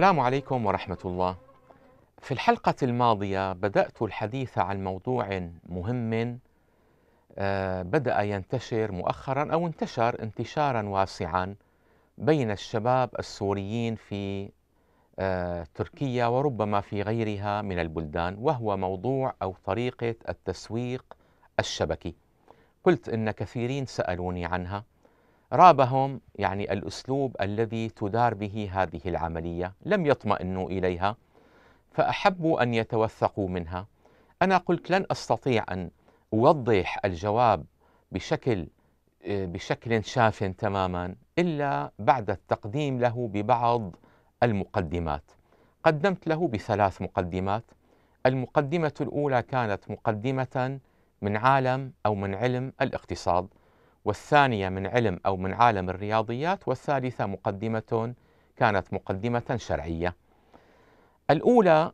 السلام عليكم ورحمه الله. في الحلقه الماضيه بدات الحديث عن موضوع مهم آه، بدا ينتشر مؤخرا او انتشر انتشارا واسعا بين الشباب السوريين في آه، تركيا وربما في غيرها من البلدان وهو موضوع او طريقه التسويق الشبكي. قلت ان كثيرين سالوني عنها رابهم يعني الأسلوب الذي تدار به هذه العملية لم يطمئنوا إليها فأحبوا أن يتوثقوا منها أنا قلت لن أستطيع أن أوضح الجواب بشكل بشكل شاف تماما إلا بعد التقديم له ببعض المقدمات قدمت له بثلاث مقدمات المقدمة الأولى كانت مقدمة من عالم أو من علم الاقتصاد والثانية من علم أو من عالم الرياضيات والثالثة مقدمة كانت مقدمة شرعية الأولى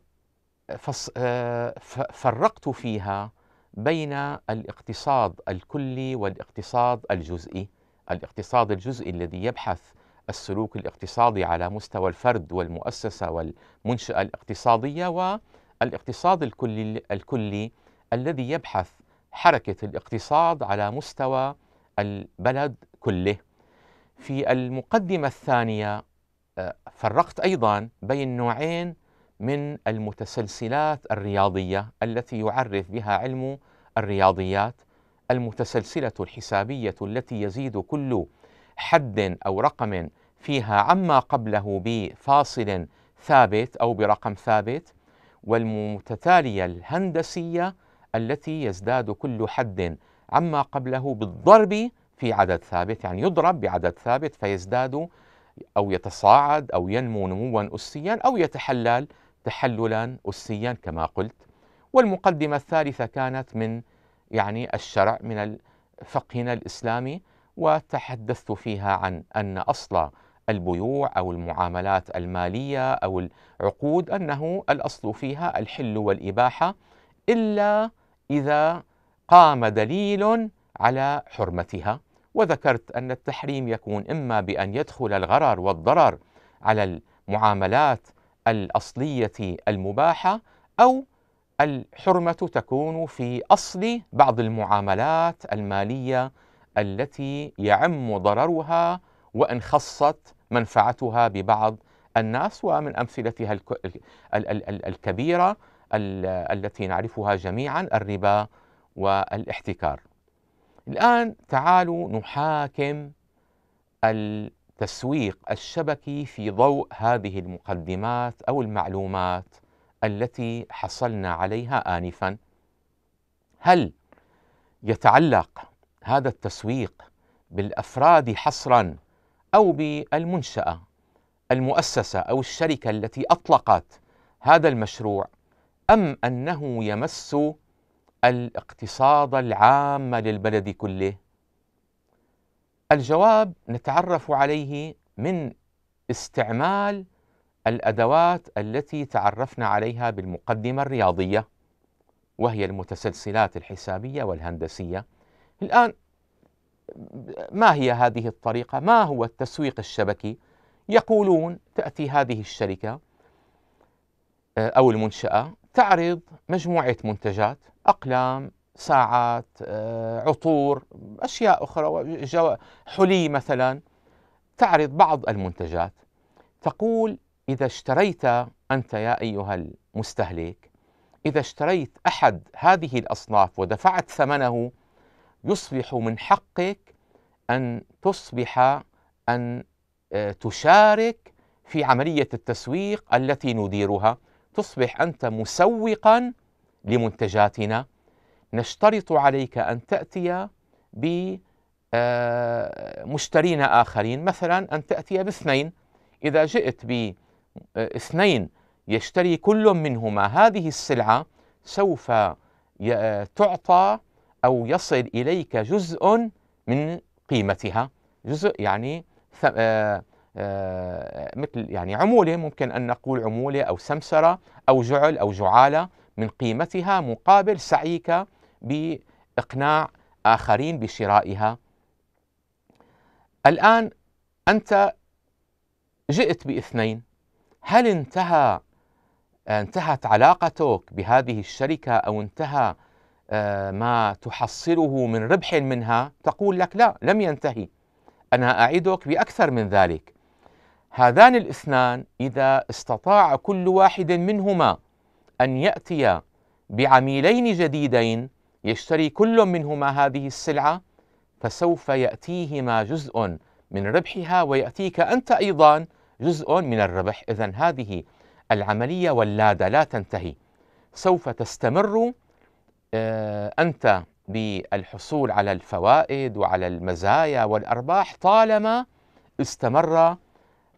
آه، فرقت فيها بين الاقتصاد الكلي والاقتصاد الجزئي الاقتصاد الجزئي الذي يبحث السلوك الاقتصادي على مستوى الفرد والمؤسسة والمنشأة الاقتصادية والاقتصاد الكلي, الكلي الذي يبحث حركة الاقتصاد على مستوى البلد كله في المقدمة الثانية آه، فرقت أيضا بين نوعين من المتسلسلات الرياضية التي يعرف بها علم الرياضيات المتسلسلة الحسابية التي يزيد كل حد أو رقم فيها عما قبله بفاصل ثابت أو برقم ثابت والمتتالية الهندسية التي يزداد كل حد عما قبله بالضرب في عدد ثابت يعني يضرب بعدد ثابت فيزداد أو يتصاعد أو ينمو نموا أسيا أو يتحلل تحللا أسيا كما قلت والمقدمة الثالثة كانت من يعني الشرع من فقهنا الإسلامي وتحدثت فيها عن أن أصل البيوع أو المعاملات المالية أو العقود أنه الأصل فيها الحل والإباحة إلا إذا قام دليل على حرمتها وذكرت أن التحريم يكون إما بأن يدخل الغرر والضرر على المعاملات الأصلية المباحة أو الحرمة تكون في أصل بعض المعاملات المالية التي يعم ضررها وإن خصت منفعتها ببعض الناس ومن أمثلتها الكبيرة التي نعرفها جميعا الربا والاحتكار الآن تعالوا نحاكم التسويق الشبكي في ضوء هذه المقدمات أو المعلومات التي حصلنا عليها آنفا هل يتعلق هذا التسويق بالأفراد حصرا أو بالمنشأة المؤسسة أو الشركة التي أطلقت هذا المشروع أم أنه يمس الاقتصاد العام للبلد كله الجواب نتعرف عليه من استعمال الادوات التي تعرفنا عليها بالمقدمه الرياضيه وهي المتسلسلات الحسابيه والهندسيه الان ما هي هذه الطريقه ما هو التسويق الشبكي يقولون تاتي هذه الشركه آه، او المنشاه تعرض مجموعه منتجات أقلام ساعات آه، عطور أشياء أخرى حلي مثلا تعرض بعض المنتجات تقول إذا اشتريت أنت يا أيها المستهلك إذا اشتريت أحد هذه الأصناف ودفعت ثمنه يصبح من حقك أن تصبح أن آه، تشارك في عملية التسويق التي نديرها تصبح أنت مسوقاً لمنتجاتنا نشترط عليك أن تأتي بمشترين آه، آخرين مثلا أن تأتي باثنين إذا جئت باثنين آه، يشتري كل منهما هذه السلعة سوف آه، تعطى أو يصل إليك جزء من قيمتها جزء يعني مثل يعني عمولة ممكن أن نقول عمولة أو سمسرة أو جعل أو جعالة من قيمتها مقابل سعيك باقناع اخرين بشرائها الان انت جئت باثنين هل انتهى انتهت علاقتك بهذه الشركه او انتهى آه، ما تحصله من ربح منها تقول لك لا لم ينتهي انا اعدك باكثر من ذلك هذان الاثنان اذا استطاع كل واحد منهما أن يأتي بعميلين جديدين يشتري كل منهما هذه السلعة فسوف يأتيهما جزء من ربحها ويأتيك أنت أيضا جزء من الربح إذا هذه العملية ولادة لا تنتهي سوف تستمر آه، أنت بالحصول على الفوائد وعلى المزايا والأرباح طالما استمر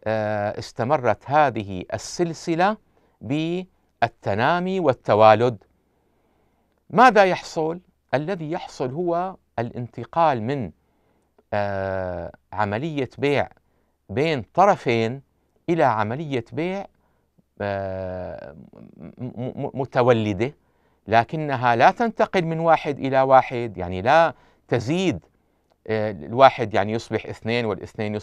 آه، استمرت هذه السلسلة ب التنامي والتوالد ماذا يحصل؟ الذي يحصل هو الانتقال من آه، عملية بيع بين طرفين إلى عملية بيع آه، متولدة لكنها لا تنتقل من واحد إلى واحد يعني لا تزيد آه، الواحد يعني يصبح اثنين والاثنين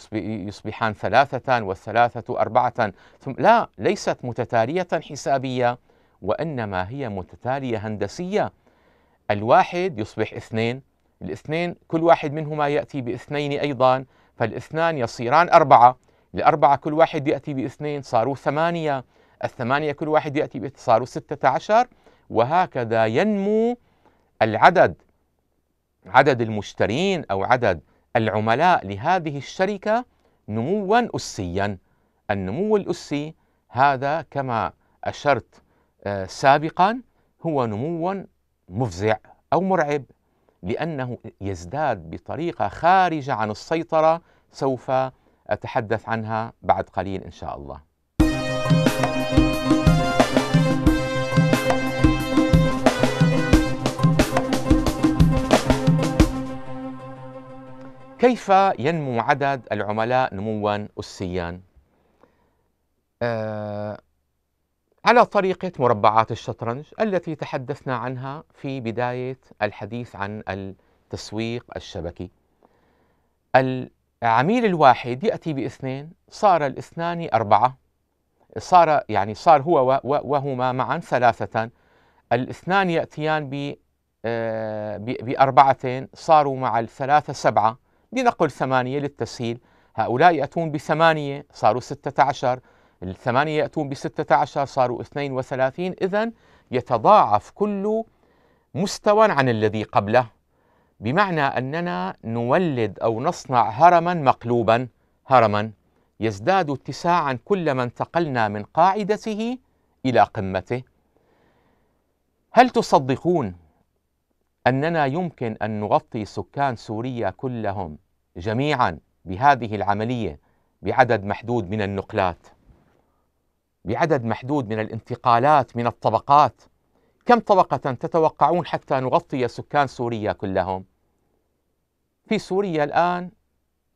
يصبحان ثلاثة والثلاثة أربعة ثم لا ليست متتالية حسابية وإنما هي متتالية هندسية الواحد يصبح اثنين الاثنين كل واحد منهما يأتي باثنين أيضا فالاثنان يصيران أربعة الأربعة كل واحد يأتي باثنين صاروا ثمانية الثمانية كل واحد يأتي باثنين صاروا ستة عشر وهكذا ينمو العدد عدد المشترين أو عدد العملاء لهذه الشركة نموا أسيا النمو الأسي هذا كما أشرت آه، سابقا هو نمو مفزع أو مرعب لأنه يزداد بطريقة خارجة عن السيطرة سوف أتحدث عنها بعد قليل إن شاء الله كيف ينمو عدد العملاء نموا أسيا؟ آه على طريقة مربعات الشطرنج التي تحدثنا عنها في بداية الحديث عن التسويق الشبكي العميل الواحد يأتي باثنين صار الاثنان أربعة صار يعني صار هو وهما معا ثلاثة الاثنان يأتيان آه، بأربعة صاروا مع الثلاثة سبعة لنقل ثمانية للتسهيل هؤلاء يأتون بثمانية صاروا ستة عشر الثمانية يأتون بستة عشر صاروا اثنين وثلاثين إذا يتضاعف كل مستوى عن الذي قبله بمعنى أننا نولد أو نصنع هرما مقلوبا هرما يزداد اتساعا كلما انتقلنا من قاعدته إلى قمته هل تصدقون أننا يمكن أن نغطي سكان سوريا كلهم جميعا بهذه العملية بعدد محدود من النقلات بعدد محدود من الانتقالات من الطبقات كم طبقة تتوقعون حتى نغطي سكان سوريا كلهم؟ في سوريا الآن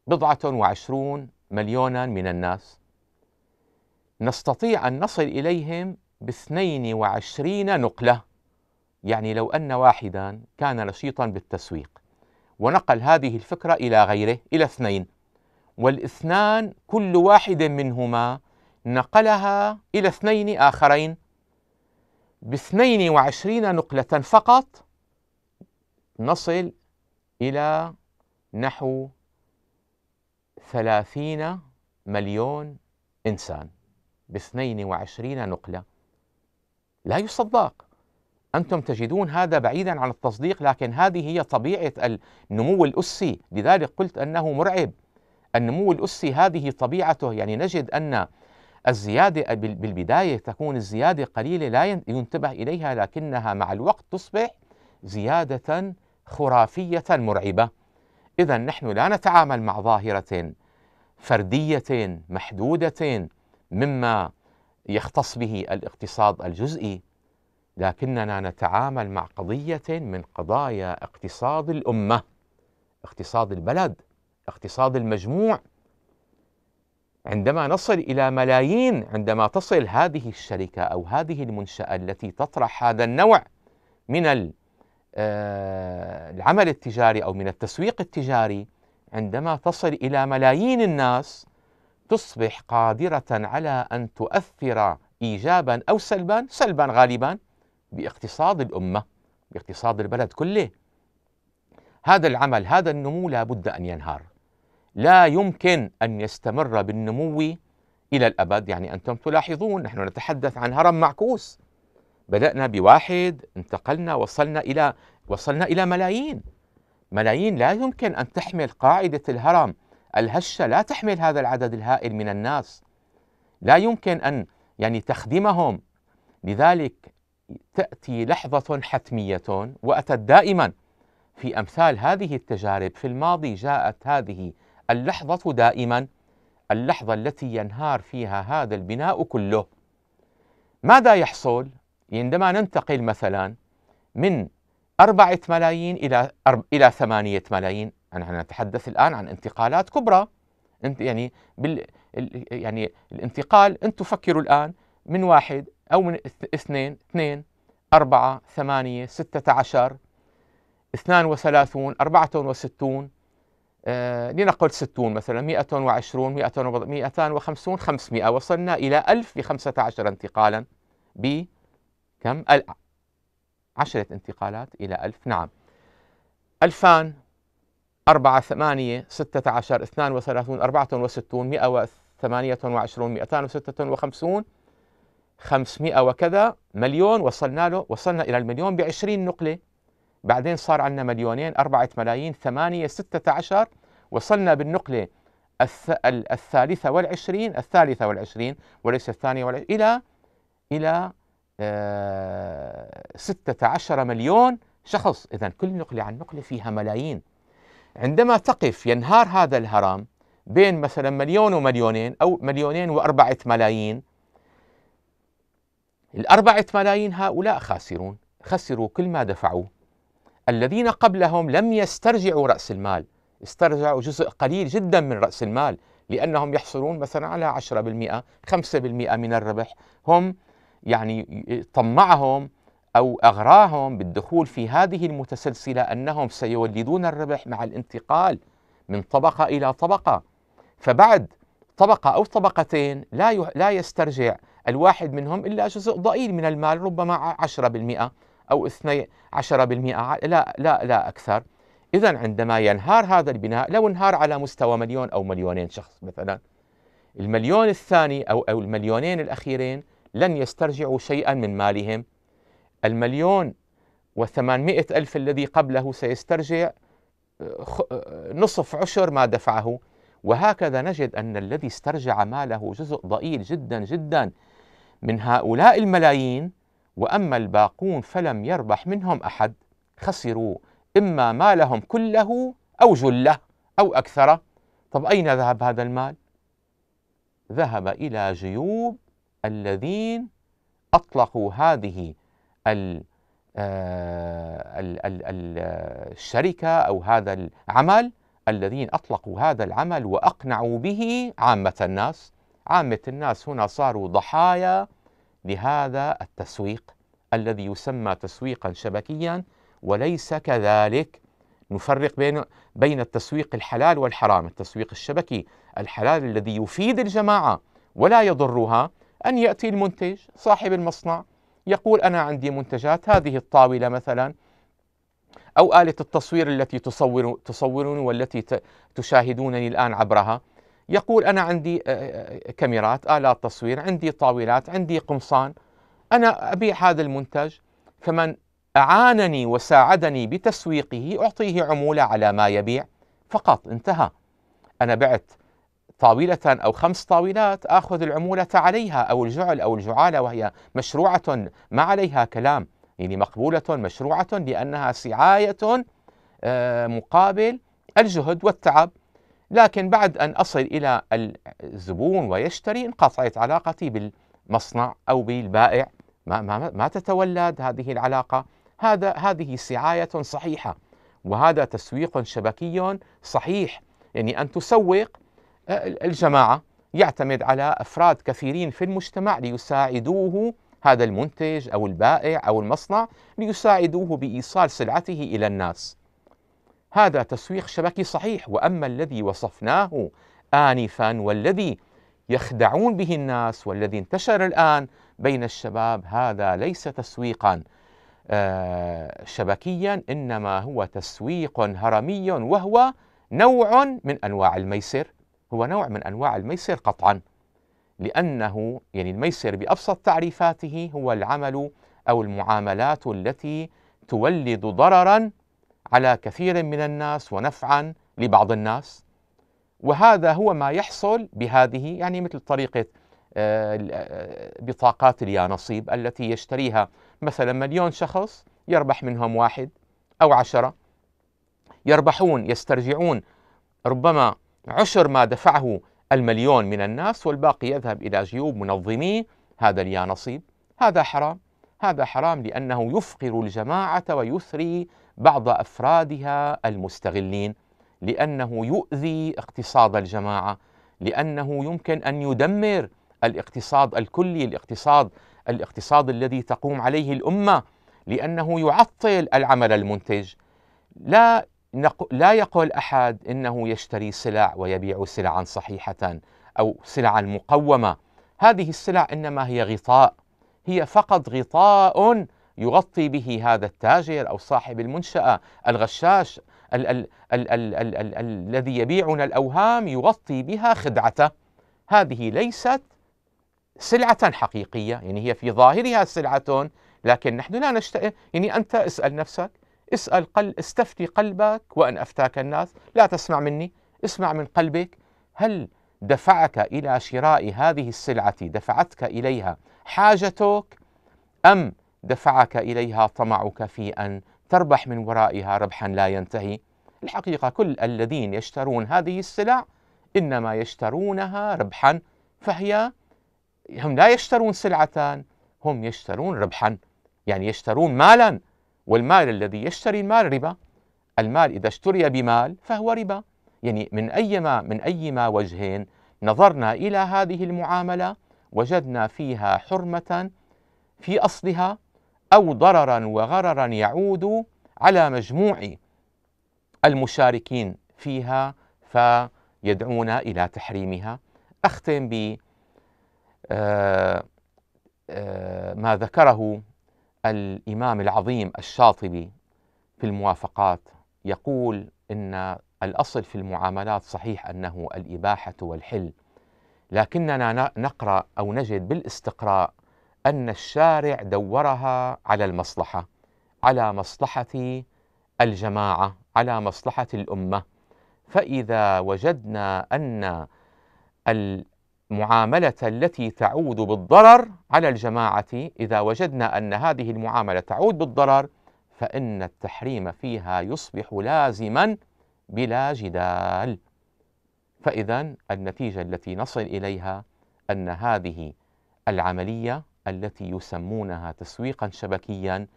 بضعة وعشرون مليونا من الناس نستطيع أن نصل إليهم باثنين وعشرين نقلة يعني لو أن واحدا كان نشيطا بالتسويق ونقل هذه الفكرة إلى غيره إلى اثنين والاثنان كل واحد منهما نقلها إلى اثنين آخرين باثنين وعشرين نقلة فقط نصل إلى نحو ثلاثين مليون إنسان باثنين وعشرين نقلة لا يصدق أنتم تجدون هذا بعيدا عن التصديق لكن هذه هي طبيعة النمو الأسي لذلك قلت أنه مرعب النمو الأسي هذه طبيعته يعني نجد أن الزيادة بالبداية تكون الزيادة قليلة لا ينتبه إليها لكنها مع الوقت تصبح زيادة خرافية مرعبة إذا نحن لا نتعامل مع ظاهرة فردية محدودة مما يختص به الاقتصاد الجزئي لكننا نتعامل مع قضيه من قضايا اقتصاد الامه اقتصاد البلد اقتصاد المجموع عندما نصل الى ملايين عندما تصل هذه الشركه او هذه المنشاه التي تطرح هذا النوع من آه، العمل التجاري او من التسويق التجاري عندما تصل الى ملايين الناس تصبح قادره على ان تؤثر ايجابا او سلبا سلبا غالبا باقتصاد الأمة باقتصاد البلد كله هذا العمل هذا النمو لا بد أن ينهار لا يمكن أن يستمر بالنمو إلى الأبد يعني أنتم تلاحظون نحن نتحدث عن هرم معكوس بدأنا بواحد انتقلنا وصلنا إلى وصلنا إلى ملايين ملايين لا يمكن أن تحمل قاعدة الهرم الهشة لا تحمل هذا العدد الهائل من الناس لا يمكن أن يعني تخدمهم لذلك تأتي لحظة حتمية وأتت دائما في أمثال هذه التجارب في الماضي جاءت هذه اللحظة دائما اللحظة التي ينهار فيها هذا البناء كله ماذا يحصل عندما ننتقل مثلا من أربعة ملايين إلى أرب... إلى ثمانية ملايين نحن نتحدث الآن عن انتقالات كبرى انت يعني بال... يعني الانتقال أنتم فكروا الآن من واحد أو من اثنين اثنين أربعة ثمانية ستة عشر اثنان وثلاثون أربعة وستون آه لنقل ستون مثلا مئة وعشرون مئة مئتان وخمسون خمسمائة وصلنا إلى ألف بخمسة عشر انتقالا بكم عشرة انتقالات إلى ألف نعم ألفان أربعة ثمانية ستة عشر اثنان وثلاثون أربعة وستون مئة وثمانية وعشرون مئتان وستة وخمسون 500 وكذا مليون وصلنا له وصلنا إلى المليون ب 20 نقلة بعدين صار عندنا مليونين أربعة ملايين ثمانية ستة عشر وصلنا بالنقلة الثالثة والعشرين الثالثة والعشرين وليس الثانية والعشرين إلى إلى آه، ستة عشر مليون شخص إذا كل نقلة عن نقلة فيها ملايين عندما تقف ينهار هذا الهرم بين مثلا مليون ومليونين أو مليونين وأربعة ملايين الأربعة ملايين هؤلاء خاسرون خسروا كل ما دفعوه الذين قبلهم لم يسترجعوا رأس المال استرجعوا جزء قليل جدا من رأس المال لأنهم يحصلون مثلا على 10% 5% من الربح هم يعني طمعهم أو أغراهم بالدخول في هذه المتسلسلة أنهم سيولدون الربح مع الانتقال من طبقة إلى طبقة فبعد طبقة أو طبقتين لا لا يسترجع الواحد منهم إلا جزء ضئيل من المال ربما 10% أو 12% لا لا لا أكثر إذا عندما ينهار هذا البناء لو انهار على مستوى مليون أو مليونين شخص مثلا المليون الثاني أو, أو المليونين الأخيرين لن يسترجعوا شيئا من مالهم المليون وثمانمائة ألف الذي قبله سيسترجع آه، آه، نصف عشر ما دفعه وهكذا نجد أن الذي استرجع ماله جزء ضئيل جدا جدا من هؤلاء الملايين واما الباقون فلم يربح منهم احد خسروا اما مالهم كله او جله او اكثر طب اين ذهب هذا المال؟ ذهب الى جيوب الذين اطلقوا هذه ال آه، الشركه او هذا العمل الذين اطلقوا هذا العمل واقنعوا به عامه الناس عامة الناس هنا صاروا ضحايا لهذا التسويق الذي يسمى تسويقا شبكيا وليس كذلك نفرق بين بين التسويق الحلال والحرام، التسويق الشبكي الحلال الذي يفيد الجماعه ولا يضرها ان ياتي المنتج صاحب المصنع يقول انا عندي منتجات هذه الطاوله مثلا او آلة التصوير التي تصور تصورون والتي تشاهدونني الان عبرها، يقول أنا عندي آه، آه، آه، كاميرات آلات تصوير عندي طاولات عندي قمصان أنا أبيع هذا المنتج فمن أعانني وساعدني بتسويقه أعطيه عمولة على ما يبيع فقط انتهى أنا بعت طاولة أو خمس طاولات آخذ العمولة عليها أو الجعل أو الجعالة وهي مشروعة ما عليها كلام يعني مقبولة مشروعة لأنها سعاية مقابل الجهد والتعب لكن بعد أن أصل إلى الزبون ويشتري انقطعت علاقتي بالمصنع أو بالبائع ما, ما, ما تتولد هذه العلاقة هذا هذه سعاية صحيحة وهذا تسويق شبكي صحيح يعني أن تسوق آه، الجماعة يعتمد على أفراد كثيرين في المجتمع ليساعدوه هذا المنتج أو البائع أو المصنع ليساعدوه بإيصال سلعته إلى الناس هذا تسويق شبكي صحيح واما الذي وصفناه انفا والذي يخدعون به الناس والذي انتشر الان بين الشباب هذا ليس تسويقا آه، شبكيا انما هو تسويق هرمي وهو نوع من انواع الميسر هو نوع من انواع الميسر قطعا لانه يعني الميسر بابسط تعريفاته هو العمل او المعاملات التي تولد ضررا على كثير من الناس ونفعا لبعض الناس وهذا هو ما يحصل بهذه يعني مثل طريقة آه، آه، بطاقات اليانصيب التي يشتريها مثلا مليون شخص يربح منهم واحد أو عشرة يربحون يسترجعون ربما عشر ما دفعه المليون من الناس والباقي يذهب إلى جيوب منظمي هذا اليانصيب هذا حرام هذا حرام لأنه يفقر الجماعة ويثري بعض افرادها المستغلين لانه يؤذي اقتصاد الجماعه لانه يمكن ان يدمر الاقتصاد الكلي الاقتصاد الاقتصاد الذي تقوم عليه الامه لانه يعطل العمل المنتج لا لا يقول احد انه يشتري سلع ويبيع سلعا صحيحه او سلعا مقومه هذه السلع انما هي غطاء هي فقط غطاء يغطي به هذا التاجر او صاحب المنشاه الغشاش ال ال ال ال ال ال الذي يبيعنا الاوهام يغطي بها خدعته هذه ليست سلعه حقيقيه يعني هي في ظاهرها سلعه لكن نحن لا نشتئ يعني انت اسال نفسك اسال قل استفتي قلبك وان افتاك الناس لا تسمع مني اسمع من قلبك هل دفعك الى شراء هذه السلعه دفعتك اليها حاجتك ام دفعك اليها طمعك في ان تربح من ورائها ربحا لا ينتهي الحقيقه كل الذين يشترون هذه السلع انما يشترونها ربحا فهي هم لا يشترون سلعه هم يشترون ربحا يعني يشترون مالا والمال الذي يشتري المال ربا المال اذا اشتري بمال فهو ربا يعني من ايما من ايما وجهين نظرنا الى هذه المعامله وجدنا فيها حرمه في اصلها أو ضررا وغررا يعود على مجموع المشاركين فيها فيدعون إلى تحريمها أختم ب آه، آه، ما ذكره الإمام العظيم الشاطبي في الموافقات يقول إن الأصل في المعاملات صحيح أنه الإباحة والحل لكننا نقرأ أو نجد بالاستقراء أن الشارع دورها على المصلحة على مصلحة الجماعة على مصلحة الأمة فإذا وجدنا أن المعاملة التي تعود بالضرر على الجماعة إذا وجدنا أن هذه المعاملة تعود بالضرر فإن التحريم فيها يصبح لازما بلا جدال فإذا النتيجة التي نصل إليها أن هذه العملية التي يسمونها تسويقا شبكيا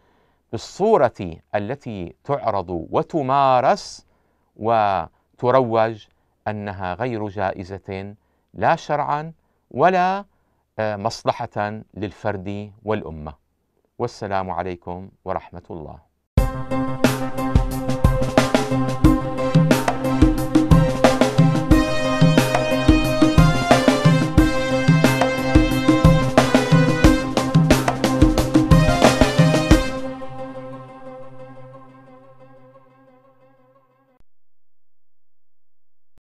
بالصوره التي تعرض وتمارس وتروج انها غير جائزه لا شرعا ولا آه، مصلحه للفرد والامه والسلام عليكم ورحمه الله